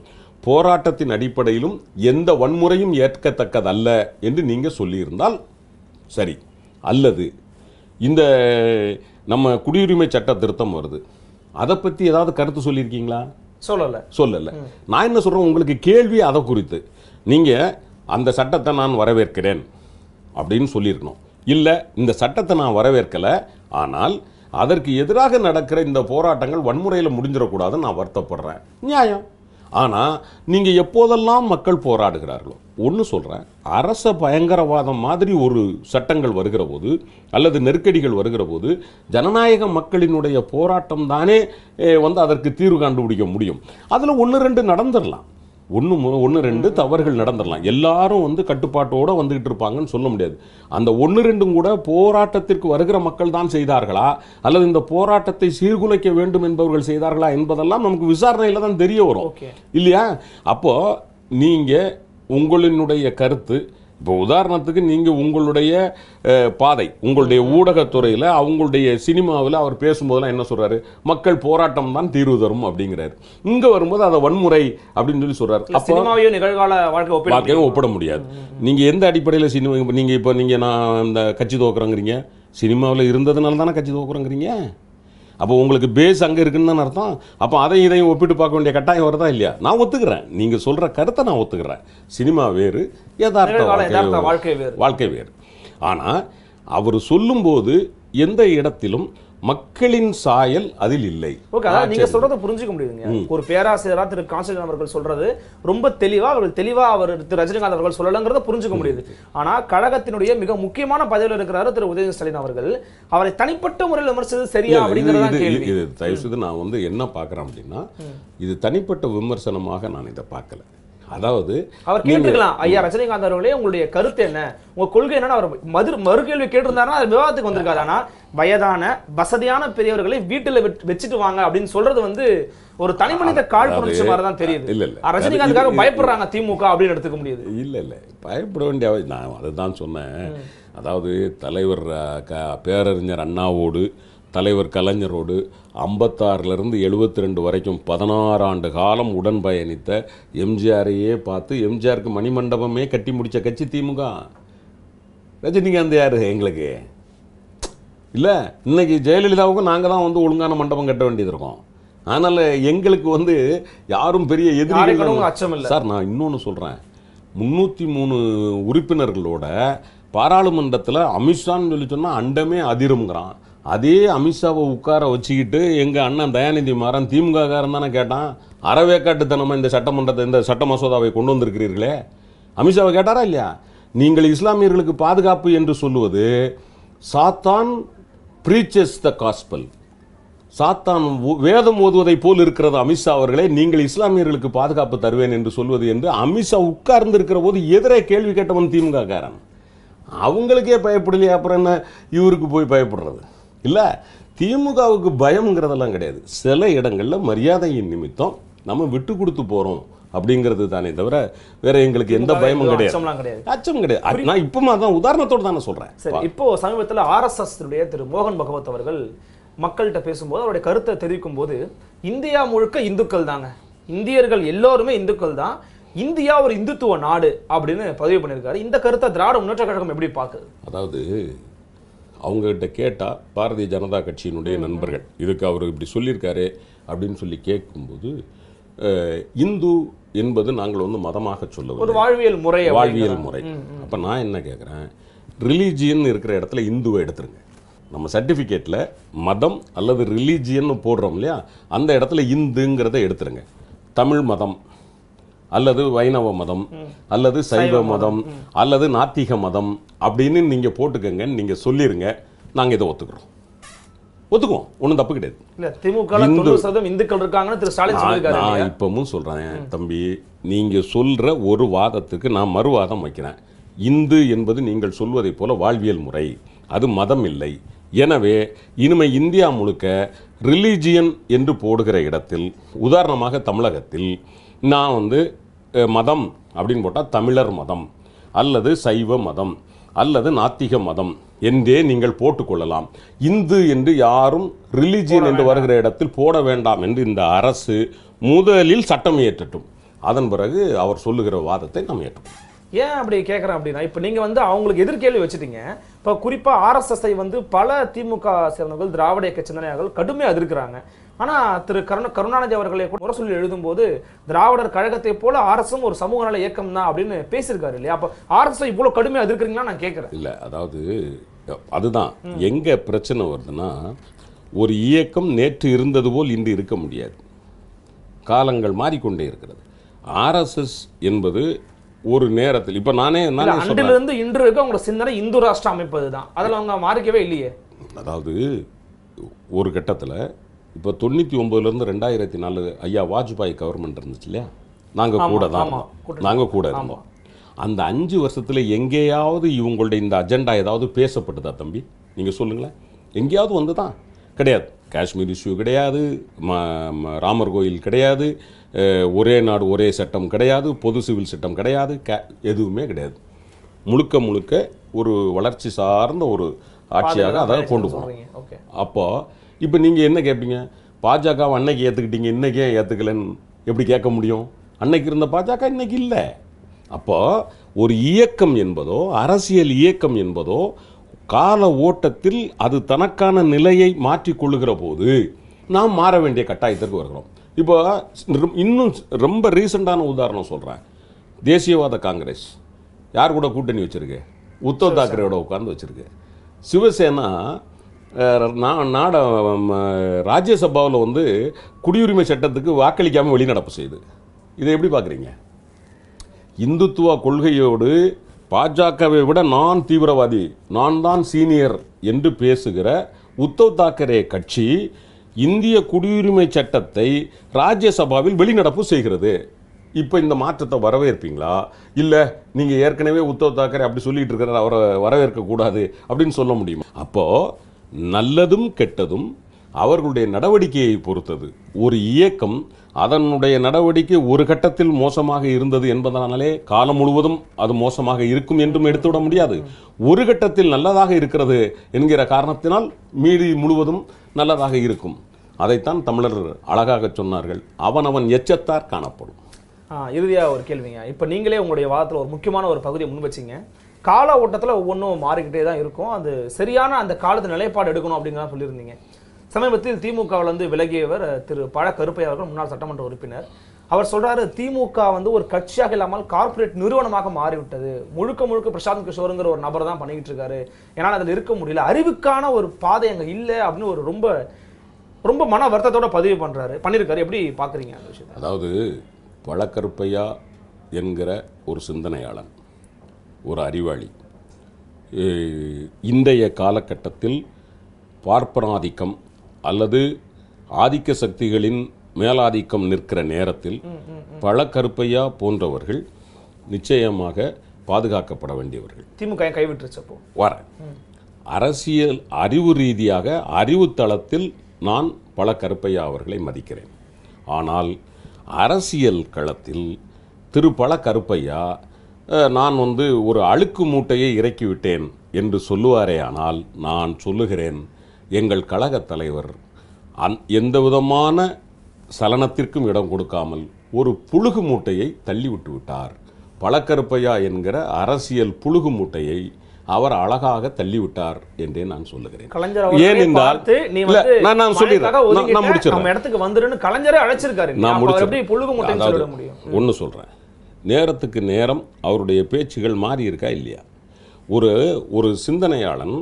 போராட்டத்தின் அடிப்படையிலும் எந்த வன்முறையும் ஏற்கத்தக்கதல்ல என்று நீங்கள் சொல்லியிருந்தால் சரி அல்லது இந்த நம்ம குடியுரிமை சட்ட திருத்தம் வருது அதை பற்றி ஏதாவது கருத்து சொல்லியிருக்கீங்களா சொல்லலை சொல்லலை நான் என்ன சொல்கிறேன் உங்களுக்கு கேள்வி அதை குறித்து நீங்கள் அந்த சட்டத்தை நான் வரவேற்கிறேன் அப்படின்னு சொல்லியிருக்கணும் இல்லை இந்த சட்டத்தை நான் வரவேற்கலை ஆனால் அதற்கு எதிராக நடக்கிற இந்த போராட்டங்கள் வன்முறையில் முடிஞ்சிடக்கூடாதுன்னு நான் வருத்தப்படுறேன் நியாயம் ஆனால் நீங்கள் எப்போதெல்லாம் மக்கள் போராடுகிறார்களோ ஒன்று சொல்கிறேன் அரச பயங்கரவாதம் மாதிரி ஒரு சட்டங்கள் வருகிற போது அல்லது நெருக்கடிகள் வருகிற போது ஜனநாயக மக்களினுடைய போராட்டம் தானே வந்து அதற்கு தீர்வு கண்டுபிடிக்க முடியும் அதில் ஒன்று ரெண்டு நடந்துடலாம் ஒன்று ஒன்று ரெண்டு தவறுகள் நடந்துடலாம் எல்லாரும் வந்து கட்டுப்பாட்டோடு வந்துக்கிட்டு இருப்பாங்கன்னு சொல்ல முடியாது அந்த ஒன்று ரெண்டும் கூட போராட்டத்திற்கு வருகிற மக்கள் தான் செய்தார்களா அல்லது இந்த போராட்டத்தை சீர்குலைக்க வேண்டும் என்பவர்கள் செய்தார்களா என்பதெல்லாம் நமக்கு விசாரணையில் தான் தெரிய வரும் இல்லையா அப்போது நீங்கள் உங்களினுடைய கருத்து இப்போ உதாரணத்துக்கு நீங்கள் உங்களுடைய பாதை உங்களுடைய ஊடகத்துறையில் அவங்களுடைய சினிமாவில் அவர் பேசும்போதெல்லாம் என்ன சொல்கிறாரு மக்கள் போராட்டம் தான் தீர்வு தரும் அப்படிங்கிறாரு இங்கே வரும்போது அதை வன்முறை அப்படின்னு சொல்லி சொல்கிறார் அப்போ நிகழ்கால வாழ்க்கை வாழ்க்கையும் ஒப்பிட முடியாது நீங்கள் எந்த அடிப்படையில் சினிமா இப்போ நீங்கள் இப்போ நீங்கள் நான் இந்த கட்சி தோக்குறேங்கிறீங்க சினிமாவில் இருந்ததுனால தானே கட்சி தோக்குறேங்கிறீங்க அப்போ உங்களுக்கு பேஸ் அங்கே இருக்குன்னு அர்த்தம் அப்போ அதையும் இதையும் ஒப்பிட்டு பார்க்க வேண்டிய கட்டாயம் வருதா இல்லையா நான் ஒத்துக்கிறேன் நீங்கள் சொல்கிற கருத்தை நான் ஒத்துக்கிறேன் சினிமா வேறு யதார்த்த வாழ்க்கை வேறு வாழ்க்கை வேறு ஆனால் அவர் சொல்லும்போது எந்த இடத்திலும் மக்களின் சாயல் அதில் இல்லை ஓகே அதாவது நீங்க சொல்றத புரிஞ்சுக்க முடியுதுங்க ஒரு பேராசிரியரா திரு கான்ஸ்டன்ட் அவர்கள் சொல்றது ரொம்ப தெளிவா அவர்கள் தெளிவா அவர் திரு ரஜினிகாந்த் அவர்கள் சொல்லலங்கிறத புரிஞ்சுக்க முடியுது ஆனா கழகத்தினுடைய மிக முக்கியமான பதவியில் இருக்கிறாரு திரு உதயநிதி ஸ்டாலின் அவர்கள் அவரை தனிப்பட்ட முறையில் விமர்சித்து சரியா அப்படிங்கிறது இது தயவு செய்து நான் வந்து என்ன பாக்குறேன் அப்படின்னா இது தனிப்பட்ட விமர்சனமாக நான் இதை பார்க்கல அதாவது அவர் கேட்டிருக்கலாம் ஐயா ரஜினிகாந்த் அவர்களே உங்களுடைய கருத்து என்ன உங்க கொள்கை என்னன்னு அவர் மது மறுகேள்வி கேட்டிருந்தாருன்னா அது விவாதத்துக்கு வந்திருக்காரு ஆனா வயதான வசதியான பெரியவர்களை வீட்டுல வச்சுட்டு வாங்க அப்படின்னு சொல்றது வந்து ஒரு தனி மனித கால் புரட்சி மாதிரி தான் தெரியுது இல்ல இல்ல ரஜினிகாந்துக்காக பயப்படுறாங்க திமுக அப்படின்னு எடுத்துக்க முடியாது இல்ல இல்ல பயப்பட வேண்டிய நான் அதுதான் சொன்னேன் அதாவது தலைவர் பேரறிஞர் அண்ணாவோடு தலைவர் கலைஞரோடு ஐம்பத்தாறுலேருந்து எழுபத்தி ரெண்டு வரைக்கும் பதினாறு ஆண்டு காலம் உடன் பயணித்த எம்ஜிஆரையே பார்த்து எம்ஜிஆருக்கு மணிமண்டபமே கட்டி முடித்த கட்சி திமுக ரஜினிகாந்த் யார் எங்களுக்கு இல்லை இன்னைக்கு ஜெயலலிதாவுக்கும் நாங்கள் தான் வந்து ஒழுங்கான மண்டபம் கட்ட வேண்டியது இருக்கோம் அதனால் எங்களுக்கு வந்து யாரும் பெரிய எதிரிகளும் அச்சம் இல்லை சார் நான் இன்னொன்று சொல்கிறேன் முந்நூற்றி மூணு உறுப்பினர்களோட பாராளுமன்றத்தில் அமித்ஷான்னு சொல்லி சொன்னால் அண்டமே அதிரும்ங்கிறான் அதே அமித்ஷாவை உட்கார வச்சுக்கிட்டு எங்கள் அண்ணன் தயாநிதி மாறன் திமுககாரன் தானே கேட்டான் அறவேக்காட்டுத்தனமாக இந்த சட்டமன்றத்தை இந்த சட்ட மசோதாவை கொண்டு வந்திருக்கிறீர்களே அமித்ஷாவை கேட்டாரா இல்லையா நீங்கள் இஸ்லாமியர்களுக்கு பாதுகாப்பு என்று சொல்லுவது சாத்தான் ப்ரீச்சஸ் த காஸ்பல் சாத்தான் வேதம் ஓதுவதை போல் இருக்கிறது அமித்ஷா அவர்களே நீங்கள் இஸ்லாமியர்களுக்கு பாதுகாப்பு தருவேன் என்று சொல்வது என்று அமித்ஷா இருக்கிற போது எதிரே கேள்வி கேட்டவன் திமுககாரன் அவங்களுக்கே பயப்படலையே அப்புறம் என்ன இவருக்கு போய் பயப்படுறது இல்லை திமுகவுக்கு பயம்ங்கிறதெல்லாம் கிடையாது சில இடங்களில் மரியாதையின் நிமித்தம் நம்ம விட்டு கொடுத்து போகிறோம் அப்படிங்கிறது தானே தவிர வேற எங்களுக்கு எந்த பயமும் கிடையாது அச்சம் கிடையாது நான் இப்போமா தான் உதாரணத்தோடு தானே சொல்கிறேன் சரி இப்போ சமீபத்தில் ஆர்எஸ்எஸ் திரு மோகன் பகவத் அவர்கள் மக்கள்கிட்ட பேசும்போது அவருடைய கருத்தை தெரிவிக்கும் போது இந்தியா முழுக்க இந்துக்கள் தாங்க இந்தியர்கள் எல்லோருமே இந்துக்கள் தான் இந்தியா ஒரு இந்துத்துவ நாடு அப்படின்னு பதிவு பண்ணியிருக்காரு இந்த கருத்தை திராவிட முன்னேற்ற கழகம் எப்படி பார்க்குது அதாவது அவங்கக்கிட்ட கேட்டால் பாரதிய ஜனதா கட்சியினுடைய நண்பர்கள் இதுக்கு அவர் இப்படி சொல்லியிருக்காரு அப்படின்னு சொல்லி கேட்கும்போது இந்து என்பது நாங்கள் வந்து மதமாக சொல்லுவோம் ஒரு வாழ்வியல் முறை வாழ்வியல் முறை அப்போ நான் என்ன கேட்குறேன் ரிலீஜியன் இருக்கிற இடத்துல இந்துவை எடுத்துருங்க நம்ம சர்டிஃபிகேட்டில் மதம் அல்லது ரிலீஜியன் போடுறோம் இல்லையா அந்த இடத்துல இந்துங்கிறத எடுத்துருங்க தமிழ் மதம் அல்லது வைணவ மதம் அல்லது சைவ மதம் அல்லது நாத்திக மதம் அப்படின்னு நீங்கள் போட்டுக்கங்க நீங்கள் சொல்லிடுங்க நாங்கள் இதை ஒத்துக்கிறோம் ஒத்துக்குவோம் ஒன்றும் தப்பு கிடையாது இல்லை திமுக இந்துக்கள் இருக்காங்கன்னு திரு ஸ்டாலின் நான் இப்பவும் சொல்கிறேன் தம்பி நீங்கள் சொல்கிற ஒரு வாதத்துக்கு நான் மறுவாதம் வைக்கிறேன் இந்து என்பது நீங்கள் சொல்வதை போல வாழ்வியல் முறை அது மதம் இல்லை எனவே இனிமே இந்தியா முழுக்க ரிலீஜியன் என்று போடுகிற இடத்தில் உதாரணமாக தமிழகத்தில் நான் வந்து மதம் அப்படின்னு போட்டால் தமிழர் மதம் அல்லது சைவ மதம் அல்லது நாத்திக மதம் என்றே நீங்கள் போட்டுக்கொள்ளலாம் இந்து என்று யாரும் ரிலிஜியன் என்று வருகிற இடத்தில் போட வேண்டாம் என்று இந்த அரசு முதலில் சட்டம் இயற்றட்டும் அதன் பிறகு அவர் சொல்லுகிற வாதத்தை நாம் ஏற்றோம் ஏன் அப்படி கேட்குறேன் அப்படின்னா இப்போ நீங்கள் வந்து அவங்களுக்கு எதிர்கேள்வி வச்சுட்டீங்க இப்போ குறிப்பாக ஆர்எஸ்எஸ்ஐ வந்து பல திமுக சேர்ந்தவர்கள் திராவிட கட்சி சிந்தனையாளர்கள் கடுமையாக எதிர்க்கிறாங்க ஆனால் திரு கருண கருணாநிதி அவர்களை கூட முறை சொல்லி போது திராவிடர் கழகத்தை போல அரசும் ஒரு சமூக நல இயக்கம் தான் அப்படின்னு பேசியிருக்காரு இல்லையா அப்போ அரசு இவ்வளோ கடுமையாக எதிர்க்கிறீங்களா நான் கேட்குறேன் இல்லை அதாவது அதுதான் எங்க பிரச்சனை வருதுன்னா ஒரு இயக்கம் நேற்று இருந்தது போல் இன்று இருக்க முடியாது காலங்கள் மாறிக்கொண்டே இருக்கிறது ஆர்எஸ்எஸ் என்பது ஒரு நேரத்தில் இப்போ நானே அன்றிலிருந்து இன்று இருக்க உங்களோட சிந்தனை இந்து ராஷ்டிரம் அமைப்பது தான் அதில் அவங்க மாறிக்கவே இல்லையே அதாவது ஒரு கட்டத்தில் இப்போ தொண்ணூற்றி ஒம்பதுலேருந்து ரெண்டாயிரத்தி நாலு ஐயா வாஜ்பாய் கவர்மெண்ட் இருந்துச்சு இல்லையா நாங்கள் கூட தான் இருந்தோம் நாங்கள் கூட இருந்தோம் அந்த அஞ்சு வருஷத்தில் எங்கேயாவது இவங்களுடைய இந்த அஜெண்டா ஏதாவது பேசப்பட்டதா தம்பி நீங்கள் சொல்லுங்களேன் எங்கேயாவது வந்து தான் கிடையாது காஷ்மீர் இஷ்யூ கிடையாது ராமர் கோயில் கிடையாது ஒரே நாடு ஒரே சட்டம் கிடையாது பொது சிவில் சட்டம் கிடையாது எதுவுமே கிடையாது முழுக்க முழுக்க ஒரு வளர்ச்சி சார்ந்த ஒரு ஆட்சியாக அதை கொண்டு போகிறோம் அப்போது இப்போ நீங்கள் என்ன கேட்பீங்க பாஜகவை அன்னைக்கு ஏற்றுக்கிட்டீங்க இன்றைக்கே ஏற்றுக்கலன்னு எப்படி கேட்க முடியும் அன்னைக்கு இருந்த பாஜக இன்னைக்கு இல்லை அப்போது ஒரு இயக்கம் என்பதோ அரசியல் இயக்கம் என்பதோ கால ஓட்டத்தில் அது தனக்கான நிலையை மாற்றிக்கொள்ளுகிற போது நாம் மாற வேண்டிய கட்டாயத்திற்கு வருகிறோம் இப்போ இன்னும் ரொம்ப ரீசண்டான உதாரணம் சொல்கிறேன் தேசியவாத காங்கிரஸ் யார் கூட கூட்டணி வச்சுருக்கு உத்தவ் தாக்கரேயோட உட்காந்து வச்சுருக்கு சிவசேனா நாட ராஜ்யசபாவில் வந்து குடியுரிமை சட்டத்துக்கு வாக்களிக்காமல் வெளிநடப்பு செய்யுது இதை எப்படி பார்க்குறீங்க இந்துத்துவ கொள்கையோடு பாஜகவை விட நான் தீவிரவாதி நான் தான் சீனியர் என்று பேசுகிற உத்தவ் தாக்கரே கட்சி இந்திய குடியுரிமை சட்டத்தை ராஜ்யசபாவில் வெளிநடப்பு செய்கிறது இப்போ இந்த மாற்றத்தை வரவேற்பீங்களா இல்லை நீங்கள் ஏற்கனவே உத்தவ் தாக்கரே அப்படி சொல்லிகிட்டு இருக்கிறார் அவரை வரவேற்கக்கூடாது அப்படின்னு சொல்ல முடியுமா அப்போது நல்லதும் கெட்டதும் அவர்களுடைய நடவடிக்கையை பொறுத்தது ஒரு இயக்கம் அதனுடைய நடவடிக்கை ஒரு கட்டத்தில் மோசமாக இருந்தது என்பதனாலே காலம் முழுவதும் அது மோசமாக இருக்கும் என்றும் எடுத்துவிட முடியாது ஒரு கட்டத்தில் நல்லதாக இருக்கிறது என்கிற காரணத்தினால் மீதி முழுவதும் நல்லதாக இருக்கும் அதைத்தான் தமிழர் அழகாக சொன்னார்கள் அவன் அவன் எச்சத்தார் காணப்படும் இறுதியாக ஒரு கேள்விங்க இப்போ நீங்களே உங்களுடைய வாதத்தில் ஒரு முக்கியமான ஒரு பகுதியை முன் வச்சிங்க கால ஓட்டத்தில் ஒவ்வொன்றும் மாறிக்கிட்டே தான் இருக்கும் அது சரியான அந்த காலத்து நிலைப்பாடு எடுக்கணும் அப்படிங்கிறத சொல்லியிருந்தீங்க சமீபத்தில் திமுகவிலிருந்து விலகியவர் திரு பழ கருப்பையா அவர்கள் முன்னாள் சட்டமன்ற உறுப்பினர் அவர் சொல்றாரு திமுக வந்து ஒரு கட்சியாக இல்லாமல் கார்ப்பரேட் நிறுவனமாக மாறிவிட்டது முழுக்க முழுக்க பிரசாந்த் கிஷோருங்கிற ஒரு நபர் தான் பண்ணிக்கிட்டு இருக்காரு ஏன்னால் அதில் இருக்க முடியல அறிவுக்கான ஒரு பாதை அங்கே இல்லை அப்படின்னு ஒரு ரொம்ப ரொம்ப மன வருத்தத்தோட பதிவு பண்ணுறாரு பண்ணியிருக்காரு எப்படி பார்க்குறீங்க அந்த விஷயத்தை அதாவது பழக்கருப்பையா என்கிற ஒரு சிந்தனையாளன் ஒரு அறிவாளி இன்றைய காலகட்டத்தில் பார்ப்பனாதிக்கம் அல்லது ஆதிக்க சக்திகளின் மேலாதிக்கம் நிற்கிற நேரத்தில் பழக்கருப்பையா போன்றவர்கள் நிச்சயமாக பாதுகாக்கப்பட வேண்டியவர்கள் திமுக கைவிட்டுருச்சப்போ வர அரசியல் அறிவு ரீதியாக அறிவு தளத்தில் நான் பல கருப்பையா அவர்களை மதிக்கிறேன் ஆனால் அரசியல் களத்தில் திரு பல கருப்பையா நான் வந்து ஒரு அழுக்கு மூட்டையை இறக்கிவிட்டேன் என்று சொல்லுவாரே ஆனால் நான் சொல்லுகிறேன் எங்கள் கழகத் தலைவர் அந் எந்த விதமான சலனத்திற்கும் இடம் கொடுக்காமல் ஒரு புழுகு மூட்டையை தள்ளிவிட்டு விட்டார் பழக்கருப்பையா என்கிற அரசியல் புழுகு மூட்டையை அவர் அழகாக தள்ளிவிட்டார் என்றே நான் சொல்லுகிறேன் ஏனென்றால் நான் நான் சொல்லிடுறேன் நான் இடத்துக்கு வந்துருன்னு கலைஞரே அழைச்சிருக்காரு நான் முடிச்சிடுறேன் ஒன்று சொல்கிறேன் நேரத்துக்கு நேரம் அவருடைய பேச்சுகள் மாறியிருக்கா இல்லையா ஒரு ஒரு சிந்தனையாளன்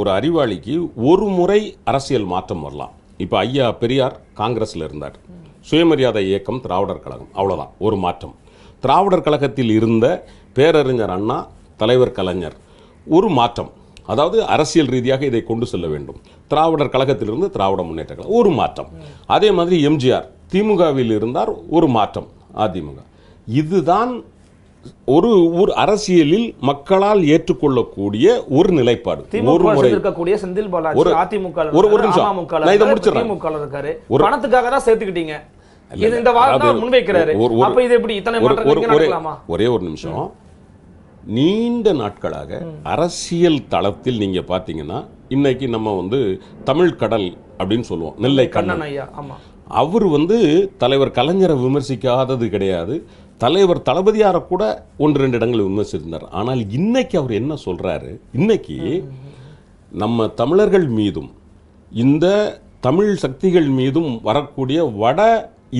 ஒரு அறிவாளிக்கு ஒரு முறை அரசியல் மாற்றம் வரலாம் இப்போ ஐயா பெரியார் காங்கிரஸில் இருந்தார் சுயமரியாதை இயக்கம் திராவிடர் கழகம் அவ்வளோதான் ஒரு மாற்றம் திராவிடர் கழகத்தில் இருந்த பேரறிஞர் அண்ணா தலைவர் கலைஞர் ஒரு மாற்றம் அதாவது அரசியல் ரீதியாக இதை கொண்டு செல்ல வேண்டும் திராவிடர் கழகத்திலிருந்து திராவிட முன்னேற்ற கழகம் ஒரு மாற்றம் அதே மாதிரி எம்ஜிஆர் திமுகவில் இருந்தார் ஒரு மாற்றம் அதிமுக இதுதான் ஒரு அரசியலில் மக்களால் ஏற்றுக்கொள்ளக்கூடிய ஒரு நிலைப்பாடு ஒரு முறை இருக்கக்கூடிய செந்தில் பாலாஜி அதிமுக ஒரு ஒரு நிமிஷம் இதை இருக்காரு ஒரு பணத்துக்காக தான் சேர்த்துக்கிட்டீங்க இது இந்த வாரம் முன்வைக்கிறாரு அப்ப இது எப்படி இத்தனை மாற்றங்கள் ஒரே ஒரு நிமிஷம் நீண்ட நாட்களாக அரசியல் தளத்தில் நீங்க பாத்தீங்கன்னா இன்னைக்கு நம்ம வந்து தமிழ் கடல் அப்படின்னு சொல்லுவோம் நெல்லை கண்ணன் ஐயா ஆமா அவர் வந்து தலைவர் கலைஞரை விமர்சிக்காதது கிடையாது தலைவர் தளபதியாரை கூட ஒன்று ரெண்டு இடங்களில் விமர்சித்திருந்தார் ஆனால் இன்னைக்கு அவர் என்ன சொல்றாரு இன்னைக்கு நம்ம தமிழர்கள் மீதும் இந்த தமிழ் சக்திகள் மீதும் வரக்கூடிய வட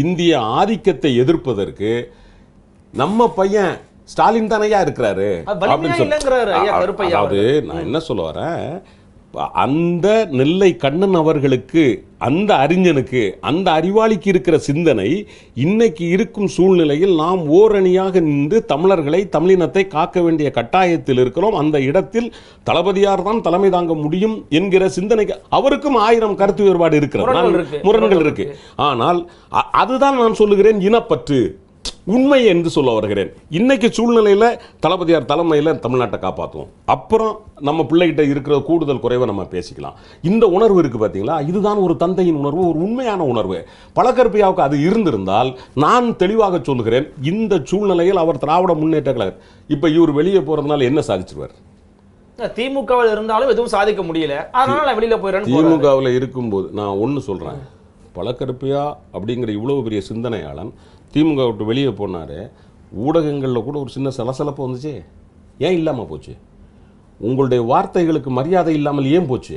இந்திய ஆதிக்கத்தை எதிர்ப்பதற்கு நம்ம பையன் ஸ்டாலின் தானையா இருக்கிறாரு அதாவது நான் என்ன சொல்ல வரேன் அந்த நெல்லை கண்ணன் அவர்களுக்கு அந்த அறிஞனுக்கு அந்த அறிவாளிக்கு இருக்கிற சிந்தனை இன்னைக்கு இருக்கும் சூழ்நிலையில் நாம் ஓரணியாக நின்று தமிழர்களை தமிழினத்தை காக்க வேண்டிய கட்டாயத்தில் இருக்கிறோம் அந்த இடத்தில் தளபதியார் தான் தலைமை தாங்க முடியும் என்கிற சிந்தனைக்கு அவருக்கும் ஆயிரம் கருத்து வேறுபாடு இருக்கிற முரண்கள் இருக்கு ஆனால் அதுதான் நான் சொல்லுகிறேன் இனப்பற்று உண்மை என்று சொல்ல வருகிறேன் இன்னைக்கு சூழ்நிலையில் தளபதியார் தலைமையில் தமிழ்நாட்டை காப்பாற்றுவோம் அப்புறம் நம்ம பிள்ளைகிட்ட இருக்கிற கூடுதல் குறைவை நம்ம பேசிக்கலாம் இந்த உணர்வு இருக்குது பார்த்தீங்களா இதுதான் ஒரு தந்தையின் உணர்வு ஒரு உண்மையான உணர்வு பழக்கற்பையாவுக்கு அது இருந்திருந்தால் நான் தெளிவாக சொல்கிறேன் இந்த சூழ்நிலையில் அவர் திராவிட முன்னேற்ற கழகம் இப்போ இவர் வெளியே போகிறதுனால என்ன சாதிச்சிருவார் திமுகவில் இருந்தாலும் எதுவும் சாதிக்க முடியல அதனால வெளியில போயிடுறேன் திமுகவில் இருக்கும்போது நான் ஒன்று சொல்கிறேன் பழக்கருப்பையா அப்படிங்கிற இவ்வளவு பெரிய சிந்தனையாளன் திமுக விட்டு வெளியே போனார் ஊடகங்களில் கூட ஒரு சின்ன சலசலப்பு வந்துச்சு ஏன் இல்லாமல் போச்சு உங்களுடைய வார்த்தைகளுக்கு மரியாதை இல்லாமல் ஏன் போச்சு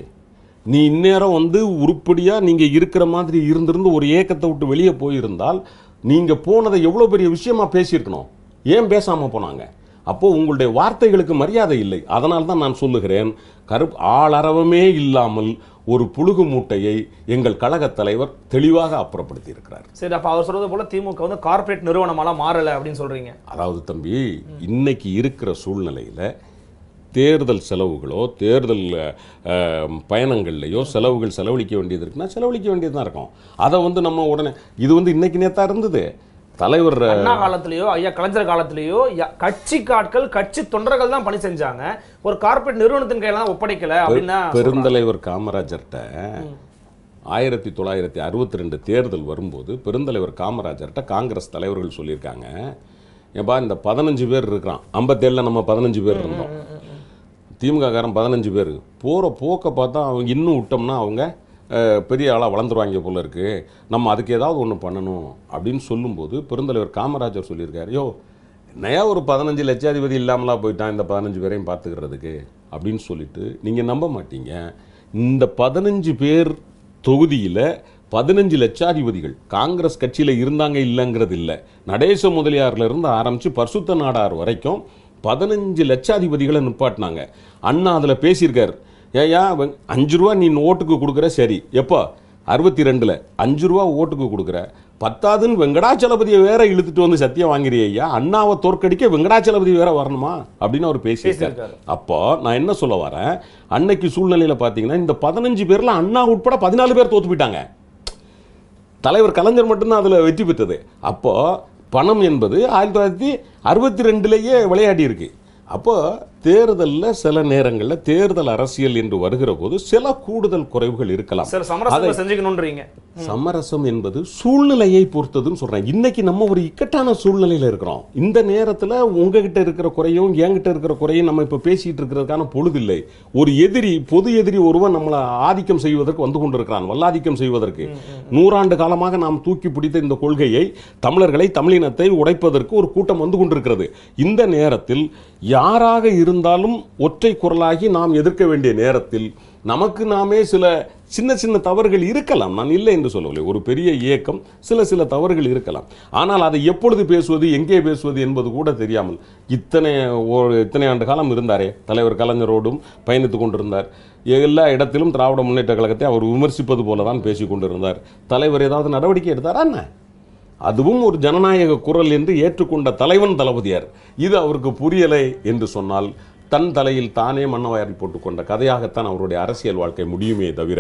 நீ இந்நேரம் வந்து உருப்படியாக நீங்கள் இருக்கிற மாதிரி இருந்திருந்து ஒரு ஏக்கத்தை விட்டு வெளியே போயிருந்தால் நீங்கள் போனதை எவ்வளோ பெரிய விஷயமா பேசியிருக்கணும் ஏன் பேசாமல் போனாங்க அப்போது உங்களுடைய வார்த்தைகளுக்கு மரியாதை இல்லை அதனால் தான் நான் சொல்லுகிறேன் கருப் ஆளரவமே இல்லாமல் ஒரு புழுகு மூட்டையை எங்கள் கழக தலைவர் தெளிவாக அப்புறப்படுத்தி இருக்கிறார் சரி அப்போ அவர் சொல்றது போல திமுக வந்து கார்ப்பரேட் நிறுவனமெல்லாம் மாறலை அப்படின்னு சொல்றீங்க அதாவது தம்பி இன்னைக்கு இருக்கிற சூழ்நிலையில் தேர்தல் செலவுகளோ தேர்தல் பயணங்கள்லையோ செலவுகள் செலவழிக்க வேண்டியது இருக்குன்னா செலவழிக்க வேண்டியது தான் இருக்கும் அதை வந்து நம்ம உடனே இது வந்து இன்னைக்கு நேத்தா இருந்தது தலைவர் அண்ணா காலத்திலேயோ ஐயா கலைஞர் காலத்திலேயோ கட்சி காட்கள் கட்சி தொண்டர்கள் தான் பணி செஞ்சாங்க ஒரு கார்பரேட் நிறுவனத்தின் கையில தான் ஒப்படைக்கல அப்படின்னா பெருந்தலைவர் காமராஜர்கிட்ட ஆயிரத்தி தொள்ளாயிரத்தி அறுபத்தி ரெண்டு தேர்தல் வரும்போது பெருந்தலைவர் காமராஜர்கிட்ட காங்கிரஸ் தலைவர்கள் சொல்லியிருக்காங்க ஏப்பா இந்த பதினஞ்சு பேர் இருக்கிறான் ஐம்பத்தேழில் நம்ம பதினஞ்சு பேர் இருந்தோம் திமுக காரன் பதினஞ்சு பேர் போகிற போக்கை பார்த்தா அவங்க இன்னும் விட்டோம்னா அவங்க பெரிய ஆளாக வளர்ந்துருவாங்க போல இருக்குது நம்ம அதுக்கு ஏதாவது ஒன்று பண்ணணும் அப்படின்னு சொல்லும்போது பெருந்தலைவர் காமராஜர் சொல்லியிருக்காரு யோ நயா ஒரு பதினஞ்சு லட்சாதிபதி இல்லாமலா போயிட்டான் இந்த பதினஞ்சு பேரையும் பார்த்துக்கிறதுக்கு அப்படின்னு சொல்லிட்டு நீங்கள் நம்ப மாட்டீங்க இந்த பதினஞ்சு பேர் தொகுதியில் பதினஞ்சு லட்சாதிபதிகள் காங்கிரஸ் கட்சியில் இருந்தாங்க இல்லைங்கிறது இல்லை நடேச முதலியார்லேருந்து ஆரம்பித்து பர்சுத்த நாடார் வரைக்கும் பதினஞ்சு லட்சாதிபதிகளை நிப்பாட்டினாங்க அண்ணா அதில் பேசியிருக்கார் ஏயா அஞ்சு ரூபா நீ ஓட்டுக்கு கொடுக்குற சரி எப்போ அறுபத்தி ரெண்டில் அஞ்சு ரூபா ஓட்டுக்கு கொடுக்குற பத்தாதுன்னு வெங்கடாச்சலபதியை வேற இழுத்துட்டு வந்து சத்தியம் வாங்குறிய ஐயா அண்ணாவை தோற்கடிக்க வெங்கடாச்சலபதி வேற வரணுமா அப்படின்னு அவர் பேசியிருக்காரு அப்போ நான் என்ன சொல்ல வரேன் அன்னைக்கு சூழ்நிலையில் பார்த்தீங்கன்னா இந்த பதினஞ்சு பேரில் அண்ணா உட்பட பதினாலு பேர் தோத்து போயிட்டாங்க தலைவர் கலைஞர் மட்டும்தான் அதில் வெற்றி பெற்றது அப்போது பணம் என்பது ஆயிரத்தி தொள்ளாயிரத்தி அறுபத்தி ரெண்டுலேயே விளையாடி இருக்கு அப்போது தேர்தலில் சில நேரங்களில் தேர்தல் அரசியல் என்று வருகிற போது சில கூடுதல் குறைவுகள் இருக்கலாம் சமரசம் என்பது சூழ்நிலையை பொறுத்ததுன்னு சொல்றேன் இன்னைக்கு நம்ம ஒரு இக்கட்டான சூழ்நிலையில இருக்கிறோம் இந்த நேரத்தில் உங்ககிட்ட இருக்கிற குறையும் என்கிட்ட இருக்கிற குறையும் நம்ம இப்போ பேசிட்டு இருக்கிறதுக்கான பொழுது இல்லை ஒரு எதிரி பொது எதிரி ஒருவன் நம்மளை ஆதிக்கம் செய்வதற்கு வந்து கொண்டிருக்கிறான் வல்லாதிக்கம் செய்வதற்கு நூறாண்டு காலமாக நாம் தூக்கி பிடித்த இந்த கொள்கையை தமிழர்களை தமிழினத்தை உடைப்பதற்கு ஒரு கூட்டம் வந்து கொண்டிருக்கிறது இந்த நேரத்தில் யாராக இருந்த இருந்தாலும் ஒற்றை குரலாகி நாம் எதிர்க்க வேண்டிய நேரத்தில் நமக்கு நாமே சில சின்ன சின்ன தவறுகள் இருக்கலாம் நான் இல்லை என்று சொல்லவில்லை ஒரு பெரிய இயக்கம் சில சில தவறுகள் இருக்கலாம் ஆனால் அதை எப்பொழுது பேசுவது எங்கே பேசுவது என்பது கூட தெரியாமல் இத்தனை ஒரு இத்தனை ஆண்டு காலம் இருந்தாரே தலைவர் கலைஞரோடும் பயணித்து கொண்டிருந்தார் எல்லா இடத்திலும் திராவிட முன்னேற்ற கழகத்தை அவர் விமர்சிப்பது போல தான் பேசி கொண்டிருந்தார் தலைவர் ஏதாவது நடவடிக்கை எடுத்தாரா என்ன அதுவும் ஒரு ஜனநாயக குரல் என்று ஏற்றுக்கொண்ட தலைவன் தளபதியார் இது அவருக்கு புரியலை என்று சொன்னால் தன் தலையில் தானே மன்னவாரி போட்டுக்கொண்ட கதையாகத்தான் அவருடைய அரசியல் வாழ்க்கை முடியுமே தவிர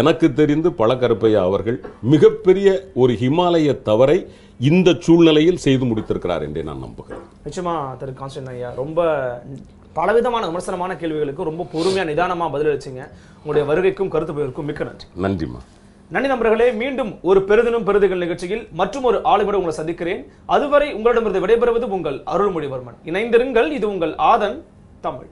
எனக்கு தெரிந்து பல கருப்பையா அவர்கள் மிகப்பெரிய ஒரு ஹிமாலய தவறை இந்த சூழ்நிலையில் செய்து முடித்திருக்கிறார் என்றே நான் நம்புகிறேன் நிச்சயமா திரு ஐயா ரொம்ப பலவிதமான விமர்சனமான கேள்விகளுக்கு ரொம்ப பொறுமையாக நிதானமாக பதிலளிச்சிங்க உங்களுடைய வருகைக்கும் கருத்து போயிருக்கும் மிக்க நன்றி நன்றிம்மா நன்றி நண்பர்களே மீண்டும் ஒரு பெருதினம் பெருதுகள் நிகழ்ச்சியில் மற்றும் ஒரு ஆளுமையோடு உங்களை சந்திக்கிறேன் அதுவரை உங்களிடமிருந்து விடைபெறுவது உங்கள் அருள்மொழிவர்மன் இணைந்திருங்கள் இது உங்கள் ஆதன் தமிழ்